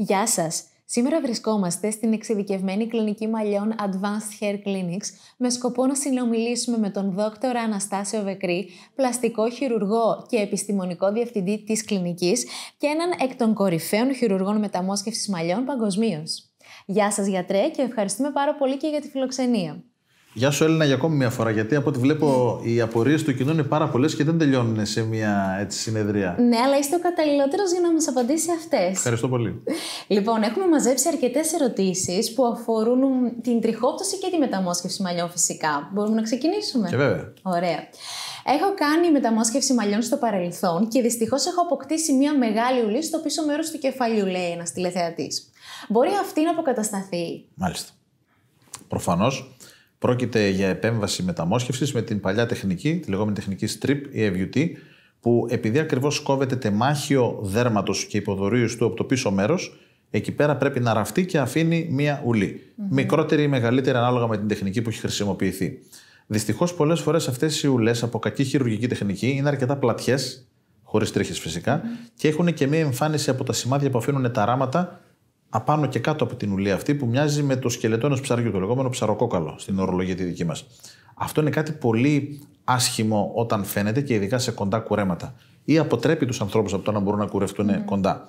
Γεια σας! Σήμερα βρισκόμαστε στην εξειδικευμένη κλινική μαλλιών Advanced Hair Clinics με σκοπό να συνομιλήσουμε με τον Δ. Αναστάσιο Βεκρή, πλαστικό χειρουργό και επιστημονικό διευθυντή της κλινικής και έναν εκ των κορυφαίων χειρουργών μεταμόσχευσης μαλλιών παγκοσμίως. Γεια σας γιατρέ και ευχαριστούμε πάρα πολύ και για τη φιλοξενία. Γεια σου Έλληνα για ακόμη μια φορά, γιατί από ό,τι βλέπω οι απορίες του κοινού είναι πάρα πολλές και δεν τελειώνουν σε μια έτσι, συνεδρία. Ναι, αλλά είστε ο καταλληλότερος για να μας απαντήσει αυτές. Ευχαριστώ πολύ. Λοιπόν, έχουμε μαζέψει αρκετές ερωτήσεις που αφορούν την τριχόπτωση και τη μεταμόσχευση μαλλιών φυσικά. Μπορούμε να ξεκινήσουμε. Και βέβαια. Ωραία. Έχω κάνει μεταμόσχευση μαλλιών στο παρελθόν και δυστυχώς έχω αποκτήσει μια μεγάλη ουλή στο πίσω μέρος του κεφαλιού, λέει ένας τηλεθεατής. Μπορεί αυτή να αποκατασταθεί. Μάλιστα. Προφανώς Πρόκειται για επέμβαση μεταμόσχευσης με την παλιά τεχνική, τη λεγόμενη τεχνική strip ή EVUT, που επειδή ακριβώς κόβεται τεμάχιο δέρματος και υποδορίου του από το πίσω μέρος, εκεί πέρα πρέπει να ραφτεί και αφήνει μία ουλή. Mm-hmm. Μικρότερη ή μεγαλύτερη ανάλογα με την τεχνική που έχει χρησιμοποιηθεί. Δυστυχώς, πολλές φορές αυτές οι ουλές από κακή χειρουργική τεχνική είναι αρκετά πλατιές, χωρίς τρίχες φυσικά, mm-hmm. και έχουν και μία εμφάνιση από τα σημάδια που αφήνουν τα ράματα απάνω και κάτω από την ουλία αυτή που μοιάζει με το σκελετό ενός ψαριού, το λεγόμενο ψαροκόκαλο στην ορολογία τη δική μας. Αυτό είναι κάτι πολύ άσχημο όταν φαίνεται και ειδικά σε κοντά κουρέματα. Ή αποτρέπει τους ανθρώπους από το να μπορούν να κουρευτούν mm. Ναι. κοντά.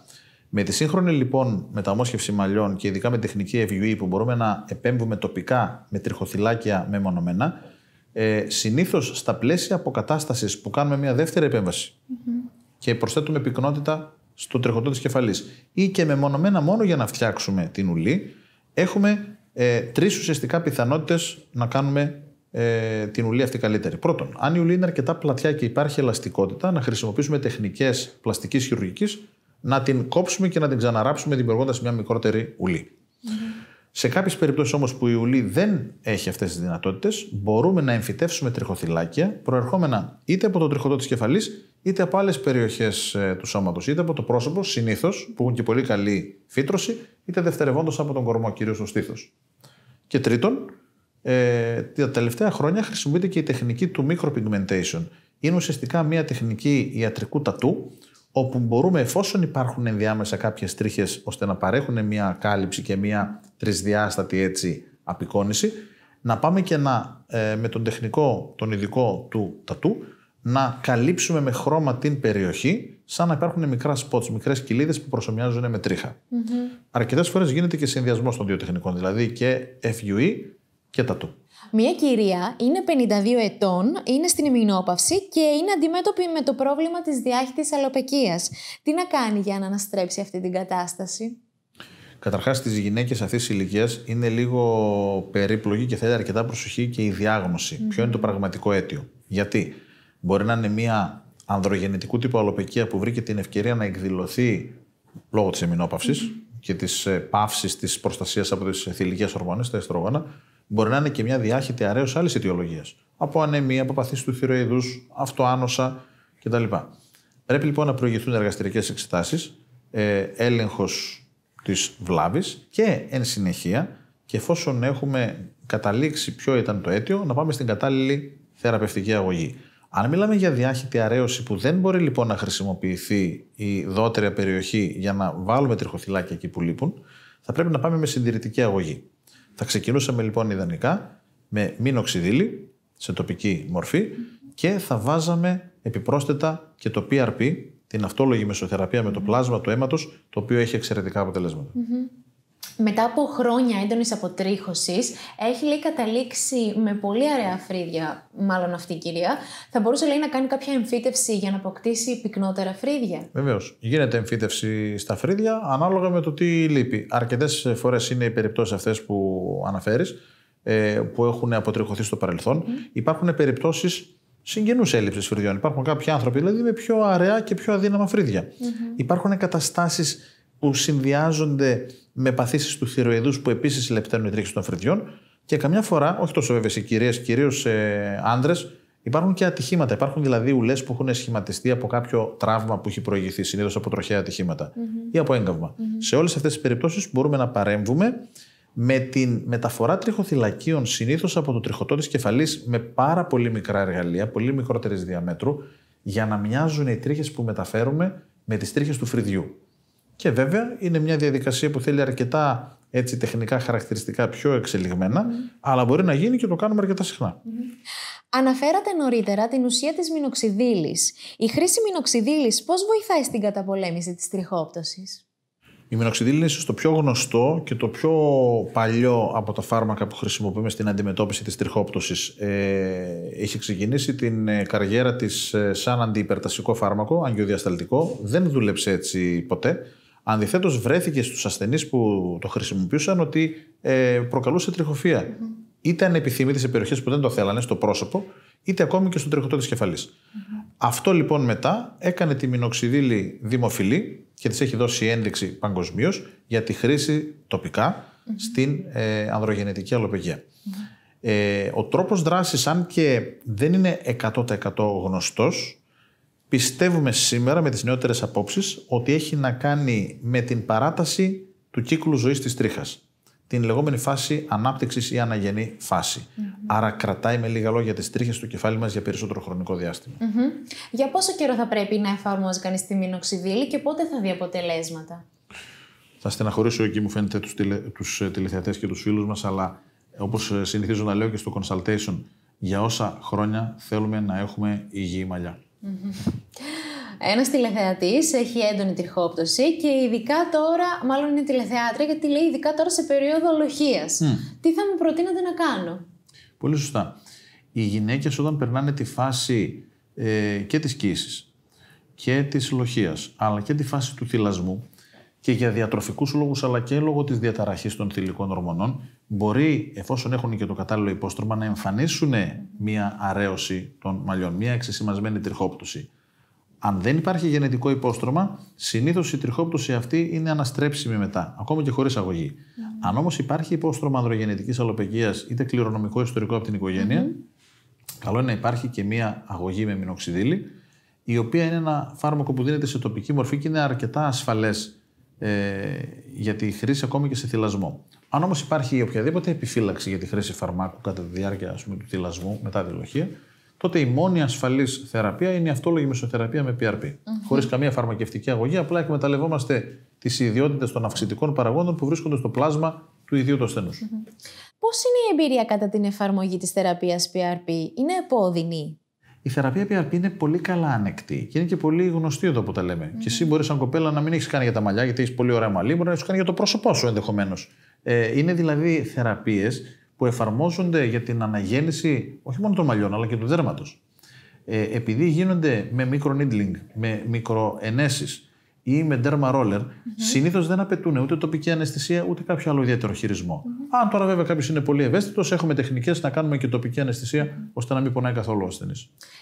Με τη σύγχρονη λοιπόν μεταμόσχευση μαλλιών και ειδικά με τεχνική FUE που μπορούμε να επέμβουμε τοπικά με τριχοθυλάκια μεμονωμένα, ε, συνήθως στα πλαίσια αποκατάστασης που κάνουμε μια δεύτερη επέμβαση mm-hmm. και προσθέτουμε πυκνότητα στο τρεχοντό της κεφαλής. Ή και μεμονωμένα μόνο για να φτιάξουμε την ουλή, έχουμε ε, τρεις ουσιαστικά πιθανότητες να κάνουμε ε, την ουλή αυτή καλύτερη. Πρώτον, αν η ουλή είναι αρκετά πλατιά και υπάρχει ελαστικότητα, να χρησιμοποιήσουμε τεχνικές πλαστικής χειρουργικής, να την κόψουμε και να την ξαναράψουμε δημιουργώντας μια μικρότερη Σε κάποιες περιπτώσεις όμως που η ουλή δεν έχει αυτές τις δυνατότητες, μπορούμε να εμφυτεύσουμε τριχοθυλάκια προερχόμενα είτε από τον τριχωτό της κεφαλής είτε από άλλες περιοχές ε, του σώματος, είτε από το πρόσωπο συνήθως, που έχουν και πολύ καλή φύτρωση, είτε δευτερευόντως από τον κορμό, κυρίως στο στήθος. Και τρίτον, ε, τα τελευταία χρόνια χρησιμοποιείται και η τεχνική του micropigmentation. Είναι ουσιαστικά μια τεχνική ιατρικού τατού, όπου μπορούμε εφόσον υπάρχουν ενδιάμεσα κάποιες τρίχες ώστε να παρέχουν μια κάλυψη και μια τρισδιάστατη έτσι απεικόνηση, να πάμε και να ε, με τον τεχνικό, τον ειδικό του τατού, να καλύψουμε με χρώμα την περιοχή, σαν να υπάρχουν μικρά σπότ, μικρές κοιλίδες που προσωμιάζουν με τρίχα. Mm-hmm. Αρκετές φορές γίνεται και συνδυασμός των δύο τεχνικών, δηλαδή και FUE και τα του. Μία κυρία είναι 52 ετών, είναι στην ημινόπαυση και είναι αντιμέτωπη με το πρόβλημα της διάχυτης αλοπεκίας. Τι να κάνει για να αναστρέψει αυτή την κατάσταση? Καταρχάς, στις γυναίκες αυτής της ηλικίας είναι λίγο περίπλογη και θέλει αρκετά προσοχή και η διάγνωση. Mm-hmm. Ποιο είναι το πραγματικό αίτιο. Γιατί Μπορεί να είναι μια ανδρογεννητικού τύπου αλοπαικία που βρήκε την ευκαιρία να εκδηλωθεί λόγω της εμινοπαυση και της ε, παύση της προστασίας από τις θηλυκές ορμόνες, τα εστρογόνα, μπορεί να είναι και μια διάχυτη αρέως άλλης αιτιολογίας. Από ανεμία, από παθήσεις του θηροειδού, αυτοάνωσα κτλ. Πρέπει λοιπόν να προηγηθούν εργαστηρικές εξετάσεις, ε, έλεγχος της βλάβης και εν συνεχεία, και εφόσον έχουμε καταλήξει ποιο ήταν το αίτιο, να πάμε στην κατάλληλη θεραπευτική αγωγή. Αν μιλάμε για διάχυτη αρέωση που δεν μπορεί λοιπόν να χρησιμοποιηθεί η δότρια περιοχή για να βάλουμε τριχοθυλάκια εκεί που λείπουν, θα πρέπει να πάμε με συντηρητική αγωγή. Θα ξεκινούσαμε λοιπόν ιδανικά με μηνοξιδίλη σε τοπική μορφή και θα βάζαμε επιπρόσθετα και το PRP, την αυτόλογη μεσοθεραπεία με το πλάσμα του αίματος, το οποίο έχει εξαιρετικά μετά από χρόνια έντονης αποτρίχωσης, έχει λέει, καταλήξει με πολύ αραιά φρύδια, μάλλον αυτή η κυρία, θα μπορούσε λέει, να κάνει κάποια εμφύτευση για να αποκτήσει πυκνότερα φρύδια. Βεβαίως, Γίνεται εμφύτευση στα φρύδια ανάλογα με το τι λείπει. Αρκετές φορές είναι οι περιπτώσεις αυτές που αναφέρεις, ε, που έχουν αποτριχωθεί στο παρελθόν. Mm. Υπάρχουν περιπτώσεις συγγενούς έλλειψης φρυδιών. Υπάρχουν κάποιοι άνθρωποι δηλαδή με πιο αραιά και πιο αδύναμα φρύδια. Mm-hmm. Υπάρχουν καταστάσει που συνδυάζονται με παθήσεις του θηροειδούς που επίσης λεπταίνουν οι τρίχες των φρυδιών και καμιά φορά, όχι τόσο βέβαια σε κυρίες, κυρίως σε άντρε, υπάρχουν και ατυχήματα. Υπάρχουν δηλαδή ουλές που έχουν σχηματιστεί από κάποιο τραύμα που έχει συνήθω συνήθως από τροχαία ατυχήματα mm-hmm. ή από έγκαυμα. Mm-hmm. Σε όλες αυτές τις περιπτώσεις μπορούμε να παρέμβουμε με την μεταφορά τριχοθυλακίων συνήθως από το τριχωτό της κεφαλής, με πάρα πολύ μικρά εργαλεία, πολύ μικρότερη διαμέτρου, για να μοιάζουν οι τρίχες που μεταφέρουμε με τις τρίχες του φρυδιού. Και βέβαια είναι μια διαδικασία που θέλει αρκετά έτσι, τεχνικά χαρακτηριστικά πιο εξελιγμένα, mm-hmm. αλλά μπορεί να γίνει και το κάνουμε αρκετά συχνά. Mm-hmm. Αναφέρατε νωρίτερα την ουσία της μινοξιδήλης. Η χρήση μινοξιδήλης πώς βοηθάει στην καταπολέμηση της τριχόπτωσης? Η μινοξιδίλη είναι ίσως το πιο γνωστό και το πιο παλιό από τα φάρμακα που χρησιμοποιούμε στην αντιμετώπιση της τριχόπτωσης. Ε, έχει ξεκινήσει την ε, καριέρα της ε, σαν αντιυπερτασικό φάρμακο, αγγιοδιασταλτικό. Δεν δούλεψε έτσι ποτέ. Αντιθέτω, βρέθηκε στους ασθενείς που το χρησιμοποιούσαν ότι ε, προκαλούσε τριχοφία. Mm-hmm. Είτε σε περιοχές που δεν το θέλανε, στο πρόσωπο, είτε ακόμη και στον τριχωτό της κεφαλη mm-hmm. Αυτό λοιπόν μετά έκανε τη μινοξιδίλη δημοφιλή και της έχει δώσει ένδειξη παγκοσμίως για τη χρήση mm-hmm. στην ε, ανδρογενετική mm-hmm. Ε, ο τρόπος δράσης, αν και δεν είναι 100% γνωστός πιστεύουμε σήμερα με τις νεότερες απόψεις ότι έχει να κάνει με την παράταση του κύκλου ζωής της τρίχας. Την λεγόμενη φάση ανάπτυξης ή αναγενή Άρα κρατάει με λίγα λόγια τις τρίχες του κεφάλι μας για περισσότερο χρονικό Για πόσο καιρό θα πρέπει να εφαρμόζει κανείς τη μηνοξυδήλη και πότε θα δει αποτελέσματα. Θα στεναχωρήσω εκεί μου φαίνεται τους, τηλε, τους ε, τηλεθεατές και τους φίλους μας, αλλά ε, όπως ε, συνηθίζω να λέω και στο consultation, για όσα χρόνια θέλουμε να έχουμε υγιή μαλλιά. Ένας τηλεθεατής έχει έντονη τριχόπτωση και ειδικά τώρα, μάλλον είναι τηλεθεάτρια, γιατί λέει ειδικά τώρα σε περίοδο ολοχίας. Τι θα μου προτείνατε να κάνω. Πολύ σωστά. Οι γυναίκες όταν περνάνε τη φάση ε, και της κοίησης και της λοχίας, αλλά και τη φάση του θυλασμού και για διατροφικούς λόγους, αλλά και λόγω της διαταραχής των θηλυκών ορμονών μπορεί εφόσον έχουν και το κατάλληλο υπόστρωμα να εμφανίσουν μια αρέωση των μαλλιών, μια εξεσημασμένη τριχόπτωση. Αν δεν υπάρχει γενετικό υπόστρωμα, συνήθως η τριχόπτωση αυτή είναι αναστρέψιμη μετά, ακόμα και χωρίς ναι. Αν όμως υπάρχει υπόστρωμα ανδρογενετικής αλλοπαικία, είτε κληρονομικό ιστορικό από την οικογενεια καλό είναι να υπάρχει και μία αγωγή με μινοξιδίλη, η οποία είναι ένα φάρμακο που δίνεται σε τοπική μορφή και είναι αρκετά ασφαλές ε, για τη χρήση ακόμη και σε θυλασμό. Αν όμως υπάρχει οποιαδήποτε επιφύλαξη για τη χρήση φαρμάκου κατά τη διάρκεια πούμε, του θυλασμού μετά τη λοχεία, τότε η μόνη ασφαλής θεραπεία είναι η αυτόλογη μεσοθεραπεία με PRP. mm Χωρίς καμία φαρμακευτική αγωγή, απλά εκμεταλλευόμαστε τις ιδιότητες των αυξητικών παραγόντων που βρίσκονται στο πλάσμα του ιδίου του ασθενου mm Πώς είναι η εμπειρία κατά την εφαρμογή της θεραπείας PRP, Είναι επώδυνη η θεραπεία PRP είναι πολύ καλά ανεκτή και είναι και πολύ γνωστή εδώ που τα λέμε. Και εσύ μπορείς, σαν κοπέλα, να μην έχεις κάνει για τα μαλλιά, γιατί έχεις πολύ ωραία μαλλί, μπορεί να έχεις κάνει για το πρόσωπό σου ενδεχομένως. Ε, είναι δηλαδή θεραπείες που εφαρμόζονται για την αναγέννηση όχι μόνο των μαλλιών, αλλά και του δέρματος. Ε, επειδή γίνονται με μικρονίτλινγκ, με μικροενέσεις, ή με derma ρόλερ, mm συνήθως δεν απαιτούν ούτε τοπική αναισθησία ούτε κάποιο άλλο ιδιαίτερο Αν τώρα βέβαια κάποιος είναι πολύ ευαίσθητος, έχουμε τεχνικές να κάνουμε και τοπική ώστε να μην πονάει καθόλου ο ασθενής.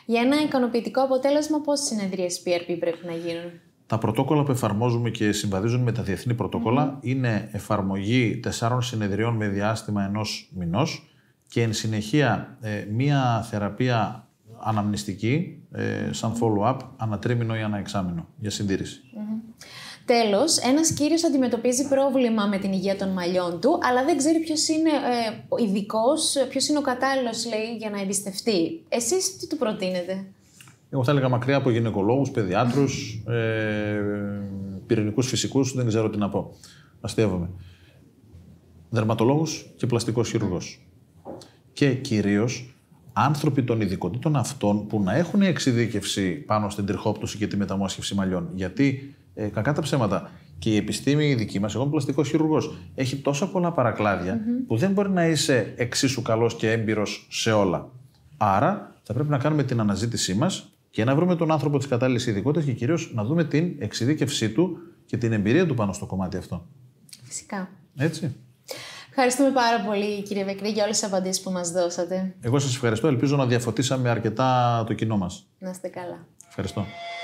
Για ένα ικανοποιητικό αποτέλεσμα, πόσες συνεδρίες PRP πρέπει να γίνουν. Τα πρωτόκολλα που εφαρμόζουμε και συμβαδίζουν με τα διεθνή πρωτόκολλα είναι εφαρμογή τεσσάρων συνεδριών με διάστημα ενός μηνός και εν συνεχεία ε, μία θεραπεία αναμνηστική, ε, σαν follow-up, ανατρίμηνο ή αναεξάμηνο για συντήρηση. Mm-hmm. Τέλος, ένας κύριος αντιμετωπίζει πρόβλημα με την υγεία των μαλλιών του, αλλά δεν ξέρει ποιος είναι ε, ειδικός, ποιος είναι ο κατάλληλος, λέει, για να εμπιστευτεί. Εσείς τι του προτείνετε. Εγώ θα έλεγα μακριά από γυναικολόγους, παιδιάτρους, ε, πυρηνικούς φυσικούς, δεν ξέρω τι να πω. Αστείευομαι. Δερματολόγους και πλαστικός χειρουργός. Και κυρίως άνθρωποι των ειδικοτήτων αυτών που να έχουν εξειδίκευση πάνω στην τριχόπτωση και τη μεταμόσχευση μαλλιών. Γιατί, ε, κακά τα ψέματα, και η επιστήμη η δική μας, εγώ είμαι πλαστικός χειρουργός, έχει τόσα πολλά που δεν μπορεί να είσαι εξίσου καλός και έμπειρος σε όλα. Άρα θα πρέπει να κάνουμε την αναζήτησή μας και να βρούμε τον άνθρωπο της κατάλληλης ειδικότητας και κυρίως να δούμε την εξειδίκευσή του και την εμπειρία του πάνω στο κομμάτι αυτό. Φυσικά. Έτσι. Ευχαριστούμε πάρα πολύ, κύριε Βεκρή, για όλες τις απαντήσεις που μας δώσατε. Εγώ σας ευχαριστώ. Ελπίζω να διαφωτίσαμε αρκετά το κοινό μας. Να είστε καλά. Ευχαριστώ.